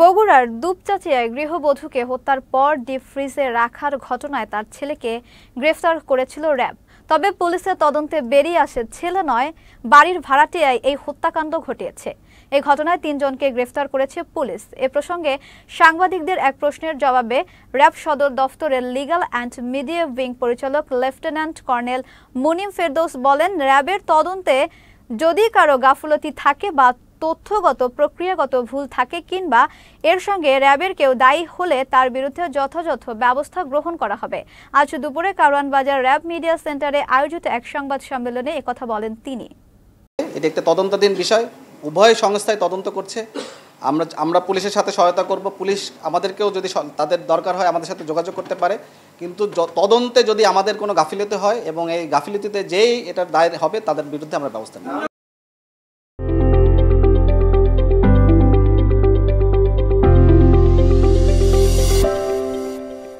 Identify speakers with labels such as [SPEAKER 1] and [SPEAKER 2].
[SPEAKER 1] বগুড়ার দুপচাচিয়ায় গৃহবধূকে হত্যার পর ডিপ ফ্রিজে রাখার ঘটনায় তার ছেলেকে গ্রেফতার করেছিল র্যাব তবে পুলিশের তদন্তে বেরিয়ে আসে ছেলে নয় বাড়ির ভাড়াটিয়ায় এই হত্যাকাণ্ড ঘটিয়েছে এই ঘটনায় তিনজনকে গ্রেফতার করেছে পুলিশ এ প্রসঙ্গে সাংবাদিকদের এক প্রশ্নের জবাবে র্যাব সদর দফতরের লিগাল অ্যান্ড মিডিয়া উইং পরিচালক লেফটেন্যান্ট কর্নেল মুনিম ফেরদৌস বলেন র্যাবের তদন্তে যদি কারো গাফলতি থাকে বা তথ্যগত প্রক্রিয়াগত ভুল থাকে কিংবা এর সঙ্গে র্যাবের কেউ দায়ী হলে তার বিরুদ্ধে যথাযথ ব্যবস্থা গ্রহণ করা হবে আজ দুপুরে কারওয়ানবাজার র্যাব মিডিয়া সেন্টারে আয়োজিত এক সংবাদ সম্মেলনে কথা বলেন তিনি
[SPEAKER 2] এটা একটা তদন্তাধীন বিষয় উভয় সংস্থায় তদন্ত করছে আমরা আমরা পুলিশের সাথে সহায়তা করব পুলিশ আমাদেরকেও যদি তাদের দরকার হয় আমাদের সাথে যোগাযোগ করতে পারে কিন্তু তদন্তে যদি আমাদের কোনো গাফিলতি হয় এবং এই গাফিলতিতে যেই এটার দায় হবে তাদের বিরুদ্ধে আমরা ব্যবস্থা নেব